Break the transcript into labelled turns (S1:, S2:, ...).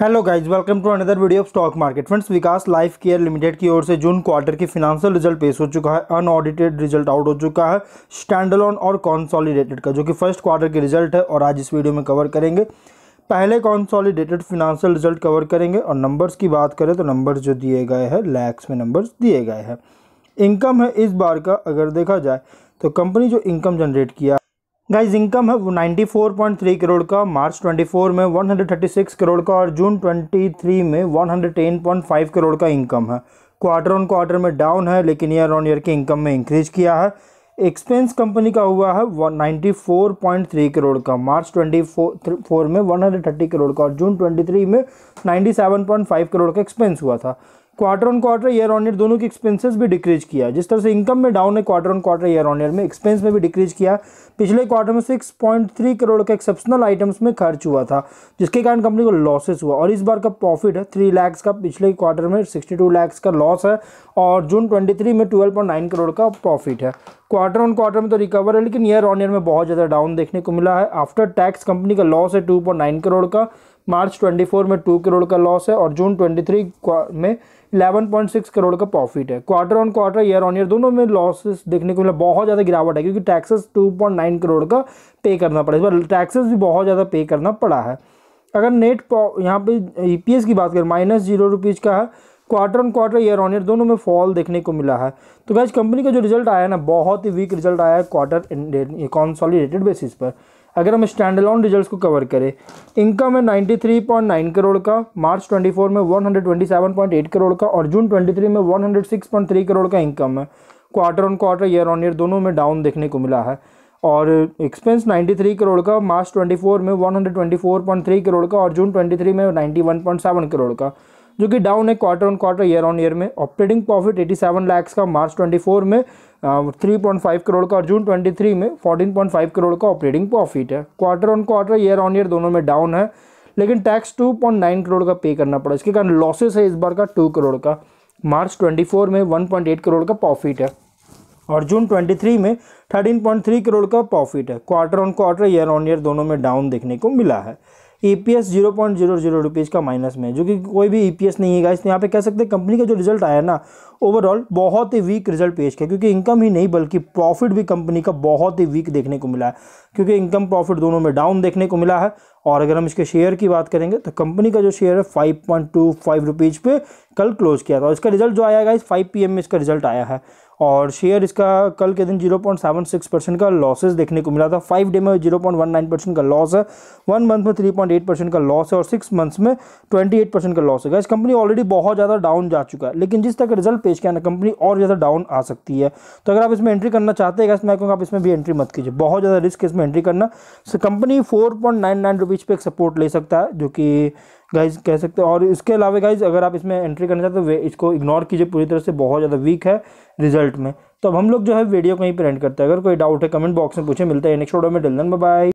S1: hello guys welcome to another video of stock market friends Vikas Life Care Limited की ओर से June quarter की financial result पेश हो चुका है अनऑडिटेड रिजल्ट आउट हो चुका है स्टैंडलॉन और कॉन्सॉलिडेटेड का जो कि फर्स्ट क्वार्टर की रिजल्ट है और आज इस वीडियो में कवर करेंगे पहले कॉन्सॉलिडेटेड फिनांशियल रिजल्ट कवर करेंगे और नंबर्स की बात करें तो नंबर्स जो दिए गए हैं लैक्स में नंबर्स दिए गए हैं इनकम है इस बार का अगर देखा जाए तो कंपनी जो इनकम जनरेट किया गाइज इनकम है 94.3 करोड़ का मार्च 24 में 136 करोड़ का और जून 23 में 110.5 करोड़ का इनकम है क्वार्टर ऑन क्वार्टर में डाउन है लेकिन ईयर ऑन ईयर के इनकम में इंक्रीज किया है एक्सपेंस कंपनी का हुआ है 94.3 करोड़ का मार्च 24 में 130 करोड़ का और जून 23 में 97.5 करोड़ का एक्सपेंस हुआ था quarter on quarter year on year दोनों की एक्सपेंसेस भी डिक्रीज किया जिस तरह से इनकम में डाउन है quarter on quarter year on year में एक्सपेंस में भी डिक्रीज किया पिछले क्वार्टर में 6.3 करोड़ का एक्सेप्शनल आइटम्स में खर्च हुआ था जिसके कारण कंपनी को लॉसेस हुआ और इस बार का प्रॉफिट है थ्री लैक्स का पिछले क्वार्टर में सिक्सटी टू लैक्स का लॉस है और जून ट्वेंटी में ट्वेल्व करोड़ का प्रॉफिट है क्वार्टर ऑन क्वार्टर में तो रिकवर है लेकिन ईयर ऑन ईयर में बहुत ज़्यादा डाउन देखने को मिला है आफ्टर टैक्स कंपनी का लॉस है टू नाइन करोड़ का मार्च 24 में 2 करोड़ का लॉस है और जून 23 में 11.6 करोड़ का प्रॉफिट है quarter on quarter year on year दोनों में लॉसेस देखने को मिला बहुत ज़्यादा गिरावट है क्योंकि टैक्सेस 2.9 करोड़ का पे करना पड़ा इस बार टैक्सेस भी बहुत ज़्यादा पे करना पड़ा है अगर नेट यहाँ पे ई e की बात करें माइनस जीरो रुपीज़ का है quarter on quarter year on year दोनों में फॉल देखने को मिला है तो गैस कंपनी का जो रिजल्ट आया है ना बहुत ही वीक रिजल्ट आया है क्वार्टर कॉन्सॉलीडेटेड बेसिस पर अगर हम स्टैंड अलाउन रिजल्ट को कवर करें इनकम है ninety three point nine crore का मार्च ट्वेंटी फोर में one hundred twenty seven point eight crore का और जून ट्वेंटी थ्री में one hundred six point three crore का इनकम है quarter on quarter year on year दोनों में डाउन देखने को मिला है और एक्सपेंस नाइन्टी थ्री करोड़ का मार्च ट्वेंटी फोर में one hundred twenty four point three crore का और जून ट्वेंटी थ्री में ninety one point seven crore का जो कि डाउन है quarter on quarter year on year में ऑपरेटिंग प्रॉफिट 87 लाख का मार्च 24 में 3.5 uh, करोड़ का और जून 23 में 14.5 करोड़ का ऑपरेटिंग प्रॉफिट है quarter on quarter year on year दोनों में डाउन है लेकिन टैक्स 2.9 करोड़ का पे करना पड़ा इसके कारण लॉसेस है इस बार का टू करोड़ का मार्च ट्वेंटी में वन करोड़ का प्रॉफिट है और जून 23 में 13.3 करोड़ का प्रॉफिट है quarter on quarter year on year दोनों में डाउन देखने को मिला है E P S zero point zero zero rupees का माइनस में जो कि कोई भी ई पी एस नहीं है तो यहाँ पे कह सकते हैं कंपनी का जो रिजल्ट आया ना ओवरऑल बहुत ही वीक रिजल्ट पेश किया क्योंकि इनकम ही नहीं बल्कि प्रॉफिट भी कंपनी का बहुत ही वीक देखने को मिला है क्योंकि इनकम प्रॉफिट दोनों में डाउन देखने को मिला है और अगर हम इसके शेयर की बात करेंगे तो कंपनी का जो शेयर है five point two five rupees पे कल क्लोज किया था और इसका रिजल्ट जो आया गाइस फाइव पी एम में इसका रिजल्ट आया है और शेयर इसका कल के दिन 0.76 परसेंट का लॉसेस देखने को मिला था फाइव डे में 0.19 परसेंट का लॉस है वन मंथ में 3.8 परसेंट का लॉस है और सिक्स मंथ्स में 28 परसेंट का लॉस है इस कंपनी ऑलरेडी बहुत ज़्यादा डाउन जा चुका है लेकिन जिस तक रिजल्ट पेश किया ना कंपनी और ज़्यादा डाउन आ सकती है तो अगर आप इसमें एंट्री करना चाहते हैं मैं कहूँगा आप इसमें भी एंट्री मत कीजिए बहुत ज़्यादा रिस्क इसमें एंट्री करना company four point nine nine rupees एक सपोर्ट ले सकता है जो कि गाइज कह सकते हैं और इसके अलावा गाइज अगर आप इसमें एंट्री करना चाहते हो इसको इग्नोर कीजिए पूरी तरह से बहुत ज़्यादा वीक है रिजल्ट में तो अब हम लोग जो है वीडियो कहीं पर एंड करते हैं अगर कोई डाउट है कमेंट बॉक्स में पूछे मिलता है नेक्स्ट वीडियो में डिलन बाय